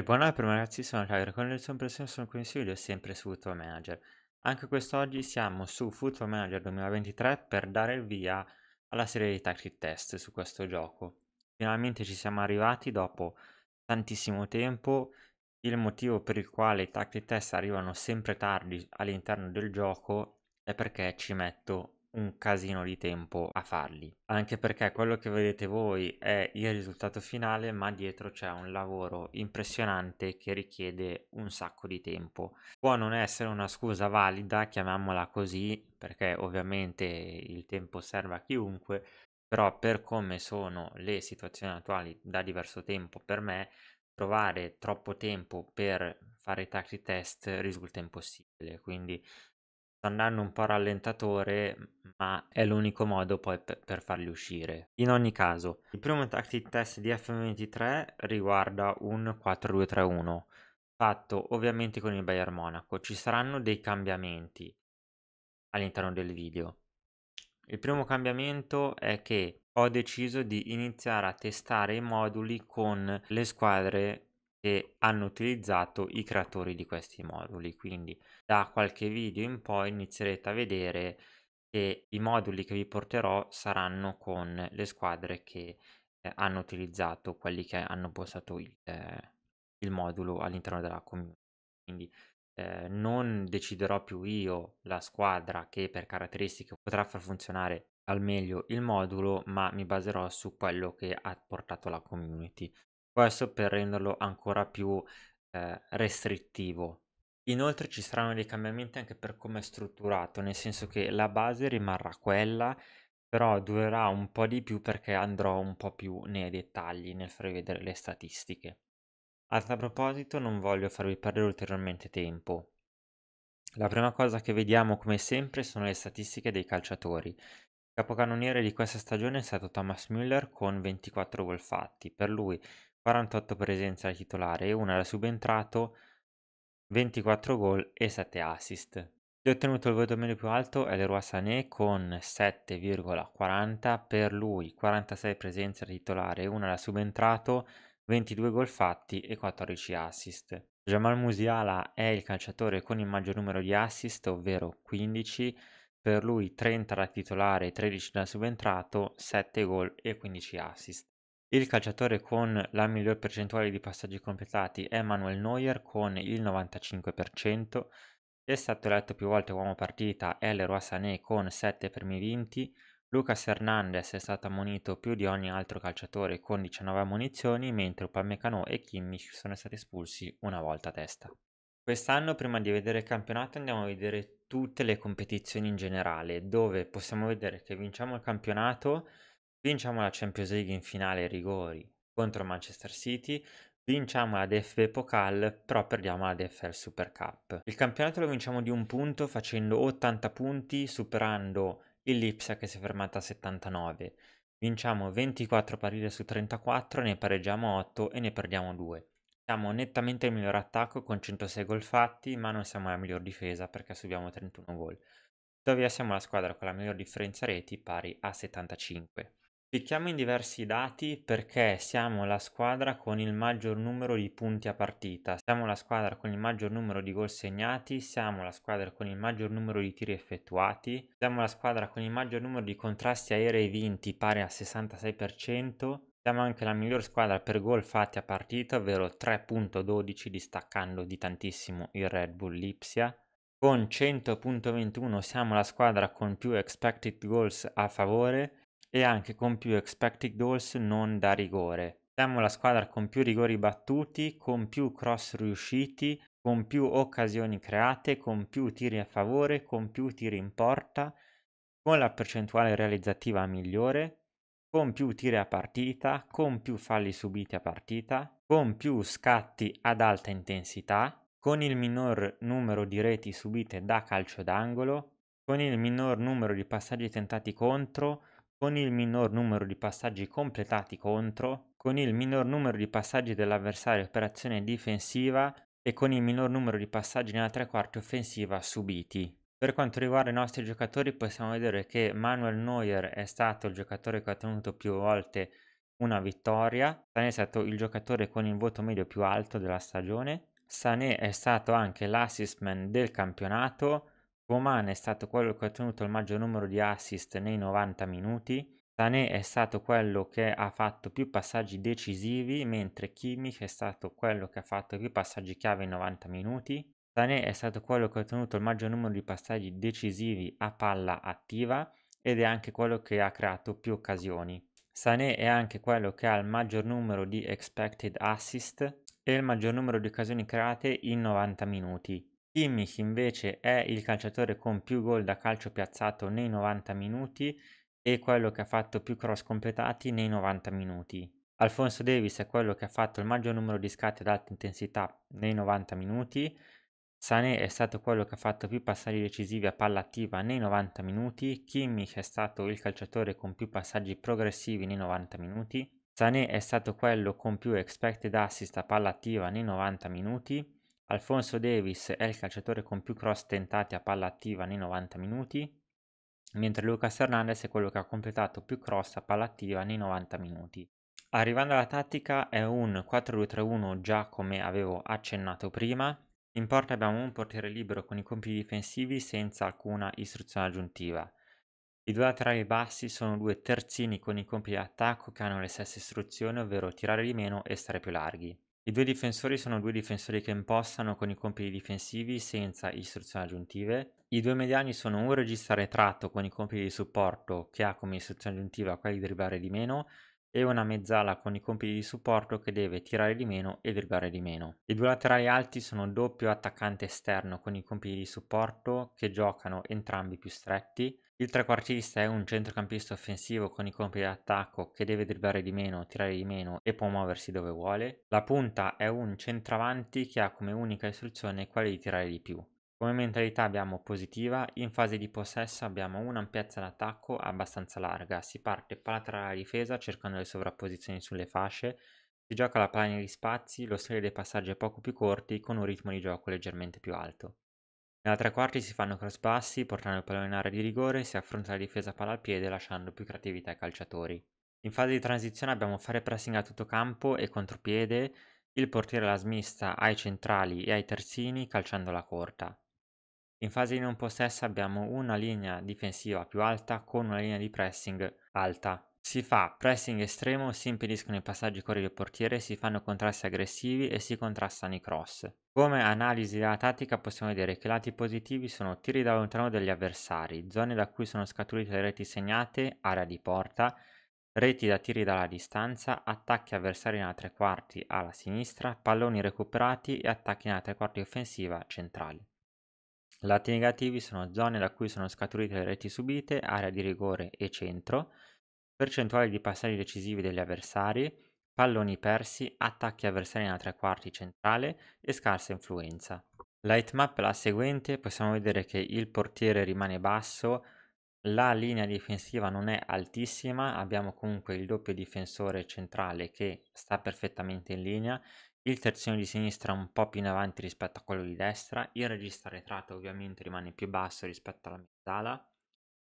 E buona per ragazzi, sono Cairo con il suo impressione sono qui in sempre su Football Manager. Anche quest'oggi siamo su Football Manager 2023 per dare il via alla serie di tactic test su questo gioco. Finalmente ci siamo arrivati dopo tantissimo tempo, il motivo per il quale i tactic test arrivano sempre tardi all'interno del gioco è perché ci metto un casino di tempo a farli, anche perché quello che vedete voi è il risultato finale, ma dietro c'è un lavoro impressionante che richiede un sacco di tempo. Può non essere una scusa valida, chiamiamola così, perché ovviamente il tempo serve a chiunque, però per come sono le situazioni attuali da diverso tempo per me, trovare troppo tempo per fare i taxi test risulta impossibile, quindi andando un po' rallentatore, ma è l'unico modo poi per, per farli uscire. In ogni caso, il primo tactic test di F23 riguarda un 4-2-3-1, fatto ovviamente con il Bayern Monaco. Ci saranno dei cambiamenti all'interno del video. Il primo cambiamento è che ho deciso di iniziare a testare i moduli con le squadre che hanno utilizzato i creatori di questi moduli. Quindi da qualche video in poi inizierete a vedere che i moduli che vi porterò saranno con le squadre che eh, hanno utilizzato quelli che hanno postato il, eh, il modulo all'interno della community. Quindi eh, non deciderò più io la squadra che per caratteristiche potrà far funzionare al meglio il modulo, ma mi baserò su quello che ha portato la community. Questo per renderlo ancora più, ehm, restrittivo. Inoltre ci saranno dei cambiamenti anche per come è strutturato, nel senso che la base rimarrà quella, però durerà un po' di più perché andrò un po' più nei dettagli nel farvi vedere le statistiche. A tal proposito non voglio farvi perdere ulteriormente tempo. La prima cosa che vediamo come sempre sono le statistiche dei calciatori. il Capocannoniere di questa stagione è stato Thomas Müller con 24 gol fatti. Per lui 48 presenze da titolare e una da subentrato, 24 gol e 7 assist. Chi ha ottenuto il voto meno più alto è Leroy Sané con 7,40, per lui 46 presenze da titolare e una da subentrato, 22 gol fatti e 14 assist. Jamal Musiala è il calciatore con il maggior numero di assist, ovvero 15, per lui 30 da titolare, e 13 da subentrato, 7 gol e 15 assist. Il calciatore con la miglior percentuale di passaggi completati è Manuel Neuer con il 95%, è stato eletto più volte uomo partita Leroy Sané con 7 premi vinti, Lucas Hernandez è stato ammonito più di ogni altro calciatore con 19 ammonizioni, mentre Upamecano e Kimmich sono stati espulsi una volta a testa. Quest'anno, prima di vedere il campionato, andiamo a vedere tutte le competizioni in generale, dove possiamo vedere che vinciamo il campionato vinciamo la Champions League in finale ai rigori contro Manchester City, vinciamo la DFB Pokal, però perdiamo la DFL Super Cup. Il campionato lo vinciamo di un punto facendo 80 punti, superando il Lipsia che si è fermata a 79. Vinciamo 24 partite su 34, ne pareggiamo 8 e ne perdiamo 2. Siamo nettamente il miglior attacco con 106 gol fatti, ma non siamo la miglior difesa perché subiamo 31 gol. Tuttavia siamo la squadra con la miglior differenza reti pari a 75. Clicchiamo in diversi dati perché siamo la squadra con il maggior numero di punti a partita, siamo la squadra con il maggior numero di gol segnati, siamo la squadra con il maggior numero di tiri effettuati, siamo la squadra con il maggior numero di contrasti aerei vinti pari al 66%, siamo anche la miglior squadra per gol fatti a partita, ovvero 3.12 distaccando di tantissimo il Red Bull Lipsia. Con 100.21 siamo la squadra con più expected goals a favore, e anche con più expected goals non da rigore. Siamo la squadra con più rigori battuti, con più cross riusciti, con più occasioni create, con più tiri a favore, con più tiri in porta, con la percentuale realizzativa migliore, con più tiri a partita, con più falli subiti a partita, con più scatti ad alta intensità, con il minor numero di reti subite da calcio d'angolo, con il minor numero di passaggi tentati contro, con il minor numero di passaggi completati contro, con il minor numero di passaggi dell'avversario operazione difensiva e con il minor numero di passaggi nella tre quarti offensiva subiti. Per quanto riguarda i nostri giocatori possiamo vedere che Manuel Neuer è stato il giocatore che ha ottenuto più volte una vittoria, Sané è stato il giocatore con il voto medio più alto della stagione, Sané è stato anche l'assist man del campionato Coman è stato quello che ha ottenuto il maggior numero di assist nei 90 minuti, Sané è stato quello che ha fatto più passaggi decisivi, mentre Kimmich è stato quello che ha fatto più passaggi chiave in 90 minuti, Sané è stato quello che ha ottenuto il maggior numero di passaggi decisivi a palla attiva ed è anche quello che ha creato più occasioni. Sané è anche quello che ha il maggior numero di expected assist e il maggior numero di occasioni create in 90 minuti. Kimmich invece è il calciatore con più gol da calcio piazzato nei 90 minuti e quello che ha fatto più cross completati nei 90 minuti. Alfonso Davis è quello che ha fatto il maggior numero di scatti ad alta intensità nei 90 minuti. Sané è stato quello che ha fatto più passaggi decisivi a palla attiva nei 90 minuti. Kimmich è stato il calciatore con più passaggi progressivi nei 90 minuti. Sané è stato quello con più expected assist a palla attiva nei 90 minuti. Alfonso Davis è il calciatore con più cross tentati a palla attiva nei 90 minuti, mentre Lucas Hernandez è quello che ha completato più cross a palla attiva nei 90 minuti. Arrivando alla tattica è un 4-2-3-1 già come avevo accennato prima. In porta abbiamo un portiere libero con i compiti difensivi senza alcuna istruzione aggiuntiva. I due laterali bassi sono due terzini con i compiti di attacco che hanno le stesse istruzioni, ovvero tirare di meno e stare più larghi. I due difensori sono due difensori che impostano con i compiti difensivi senza istruzioni aggiuntive. I due mediani sono un regista retratto con i compiti di supporto che ha come istruzione aggiuntiva quella di dribblare di meno e una mezzala con i compiti di supporto che deve tirare di meno e virgare di meno. I due laterali alti sono doppio attaccante esterno con i compiti di supporto che giocano entrambi più stretti. Il trequartista è un centrocampista offensivo con i compiti di attacco che deve dribblare di meno, tirare di meno e può muoversi dove vuole. La punta è un centravanti che ha come unica istruzione quella di tirare di più. Come mentalità abbiamo positiva, in fase di possesso abbiamo un'ampiezza d'attacco abbastanza larga, si parte tra la difesa cercando le sovrapposizioni sulle fasce, si gioca la palla negli spazi, lo stile dei passaggi è poco più corti con un ritmo di gioco leggermente più alto. Nella tre quarti si fanno cross bassi, portando il pallone in area di rigore, si affronta la difesa palla al piede lasciando più creatività ai calciatori. In fase di transizione abbiamo fare pressing a tutto campo e contropiede, il portiere la smista ai centrali e ai terzini calciando la corta. In fase di non possesso abbiamo una linea difensiva più alta con una linea di pressing alta. Si fa pressing estremo, si impediscono i passaggi corri del portiere, si fanno contrasti aggressivi e si contrastano i cross. Come analisi della tattica possiamo vedere che i lati positivi sono tiri da lontano degli avversari, zone da cui sono scaturite le reti segnate, area di porta, reti da tiri dalla distanza, attacchi avversari nella tre quarti alla sinistra, palloni recuperati e attacchi nella tre quarti offensiva centrale. Lati negativi sono zone da cui sono scaturite le reti subite, area di rigore e centro, percentuali di passaggi decisivi degli avversari, palloni persi, attacchi avversari nella tre quarti centrale e scarsa influenza. La hitmap la seguente, possiamo vedere che il portiere rimane basso, la linea difensiva non è altissima, abbiamo comunque il doppio difensore centrale che sta perfettamente in linea il terzino di sinistra un po' più in avanti rispetto a quello di destra, il regista retrato ovviamente rimane più basso rispetto alla mezzala,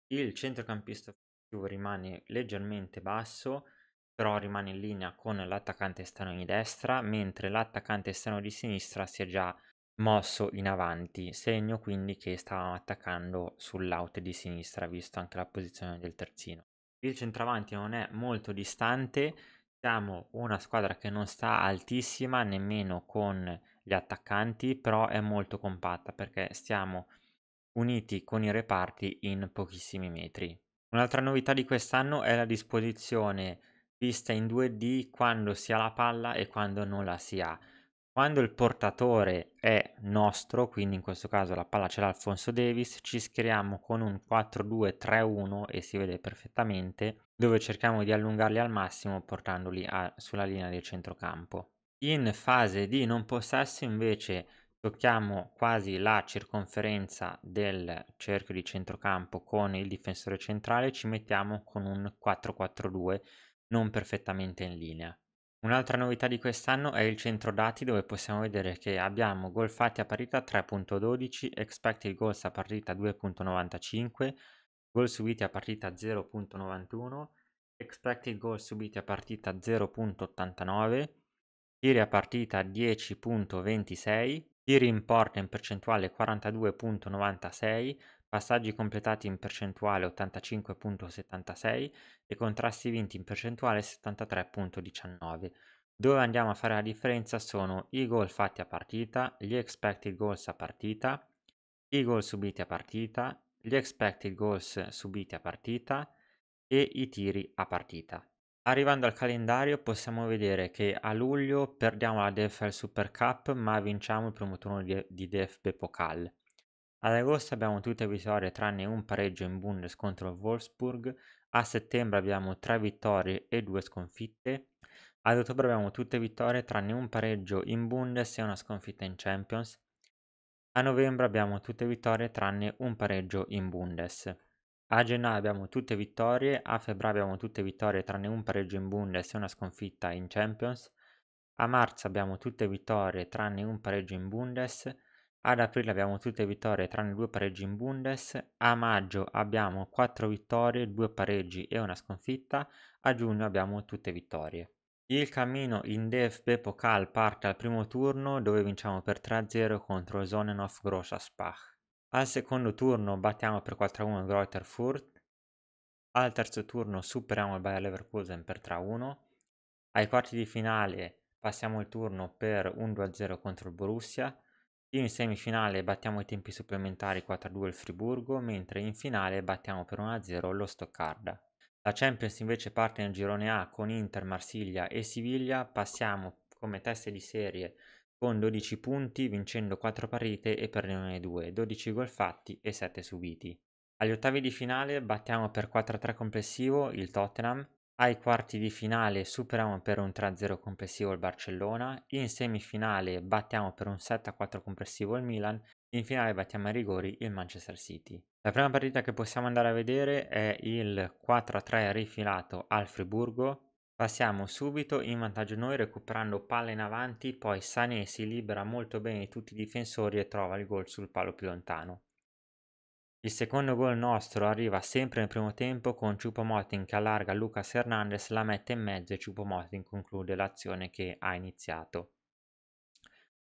il centrocampista offensivo rimane leggermente basso, però rimane in linea con l'attaccante esterno di destra, mentre l'attaccante esterno di sinistra si è già mosso in avanti, segno quindi che stavamo attaccando sull'out di sinistra, visto anche la posizione del terzino. Il centravanti non è molto distante, siamo una squadra che non sta altissima nemmeno con gli attaccanti, però è molto compatta perché stiamo uniti con i reparti in pochissimi metri. Un'altra novità di quest'anno è la disposizione vista in 2D quando si ha la palla e quando non la si ha. Quando il portatore è nostro, quindi in questo caso la palla ce l'ha Alfonso Davis, ci schieriamo con un 4-2-3-1 e si vede perfettamente, dove cerchiamo di allungarli al massimo portandoli a, sulla linea del centrocampo. In fase di non possesso invece tocchiamo quasi la circonferenza del cerchio di centrocampo con il difensore centrale, e ci mettiamo con un 4-4-2 non perfettamente in linea. Un'altra novità di quest'anno è il centro dati dove possiamo vedere che abbiamo gol fatti a partita 3.12, expected goals a partita 2.95, gol subiti a partita 0.91, expected goal subiti a partita 0.89, tiri a partita 10.26, tiri in porta in percentuale 42.96, passaggi completati in percentuale 85.76 e contrasti vinti in percentuale 73.19. Dove andiamo a fare la differenza sono i gol fatti a partita, gli expected goals a partita, i gol subiti a partita, gli expected goals subiti a partita e i tiri a partita. Arrivando al calendario possiamo vedere che a luglio perdiamo la DEF al Super Cup ma vinciamo il primo turno di, DEF DFB Pokal. Ad agosto abbiamo tutte vittorie tranne un pareggio in Bundes contro il Wolfsburg, a settembre abbiamo tre vittorie e due sconfitte, ad ottobre abbiamo tutte vittorie tranne un pareggio in Bundes e una sconfitta in Champions, a novembre abbiamo tutte vittorie tranne un pareggio in Bundes. A gennaio abbiamo tutte vittorie, a febbraio abbiamo tutte vittorie tranne un pareggio in Bundes e una sconfitta in Champions. A marzo abbiamo tutte vittorie tranne un pareggio in Bundes. Ad aprile abbiamo tutte vittorie tranne due pareggi in Bundes, a maggio abbiamo 4 vittorie, 2 pareggi e una sconfitta, a giugno abbiamo tutte vittorie. Il cammino in DFB Pokal parte al primo turno dove vinciamo per 3-0 contro Zonenhof Grossa Al secondo turno battiamo per 4-1 Greuther Furt. Al terzo turno superiamo il Bayer Leverkusen per 3-1. Ai quarti di finale passiamo il turno per 1-0 2 contro il Borussia in semifinale battiamo i tempi supplementari 4-2 il Friburgo, mentre in finale battiamo per 1-0 lo Stoccarda. La Champions invece parte nel girone A con Inter, Marsiglia e Siviglia, passiamo come teste di serie con 12 punti, vincendo 4 partite e perdendone 2, 12 gol fatti e 7 subiti. Agli ottavi di finale battiamo per 4-3 complessivo il Tottenham, ai quarti di finale superiamo per un 3-0 complessivo il Barcellona, in semifinale battiamo per un 7-4 complessivo il Milan, in finale battiamo ai rigori il Manchester City. La prima partita che possiamo andare a vedere è il 4-3 rifilato al Friburgo. Passiamo subito in vantaggio noi recuperando palla in avanti, poi Sané si libera molto bene di tutti i difensori e trova il gol sul palo più lontano. Il secondo gol nostro arriva sempre nel primo tempo con Chupomotin che allarga Lucas Hernandez, la mette in mezzo e Chupomotin conclude l'azione che ha iniziato.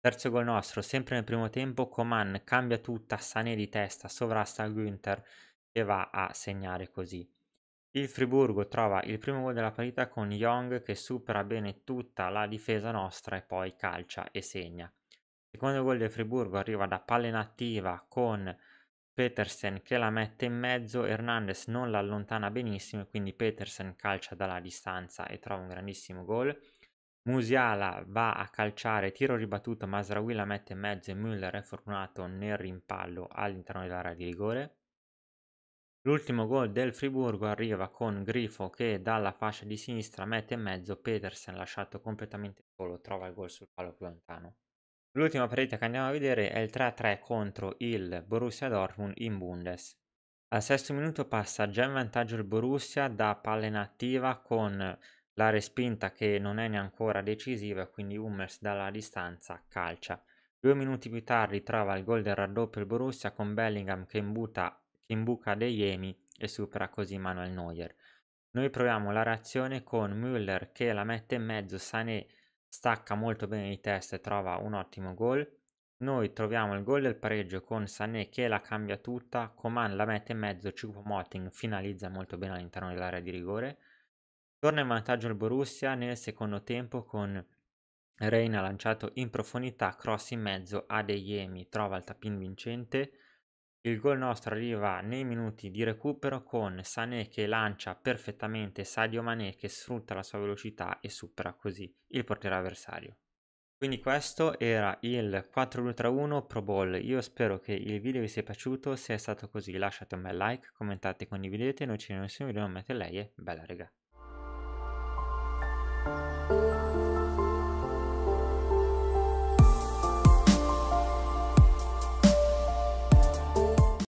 Terzo gol nostro, sempre nel primo tempo, Coman cambia tutta, Sané di testa, sovrasta Günther e va a segnare così. Il Friburgo trova il primo gol della partita con Young che supera bene tutta la difesa nostra e poi calcia e segna. Il secondo gol del Friburgo arriva da palla inattiva con Petersen che la mette in mezzo, Hernandez non l'allontana benissimo, quindi Petersen calcia dalla distanza e trova un grandissimo gol. Musiala va a calciare, tiro ribattuto, Masraoui la mette in mezzo e Müller è fortunato nel rimpallo all'interno dell'area di rigore. L'ultimo gol del Friburgo arriva con Grifo che dalla fascia di sinistra mette in mezzo Petersen lasciato completamente solo, trova il gol sul palo più lontano. L'ultima partita che andiamo a vedere è il 3-3 contro il Borussia Dortmund in Bundes. Al sesto minuto passa già in vantaggio il Borussia da palla inattiva con la respinta che non è neanche decisiva, quindi Hummers dalla distanza calcia. Due minuti più tardi trova il gol del raddoppio il Borussia con Bellingham che, imbuta, che imbuca De Jemi e supera così Manuel Neuer. Noi proviamo la reazione con Müller che la mette in mezzo, Sané stacca molto bene di testa e trova un ottimo gol. Noi troviamo il gol del pareggio con Sané che la cambia tutta, Coman la mette in mezzo, Choupo-Moting finalizza molto bene all'interno dell'area di rigore. Torna in vantaggio il Borussia nel secondo tempo con Reina lanciato in profondità, cross in mezzo a De Jemi, trova il tapin vincente il gol nostro arriva nei minuti di recupero con Sané che lancia perfettamente Sadio Mané che sfrutta la sua velocità e supera così il portiere avversario. Quindi questo era il 4-2-3-1 Pro Bowl, io spero che il video vi sia piaciuto, se è stato così lasciate un bel like, commentate, condividete, noi ci vediamo nel prossimo video, non mette lei e bella regà.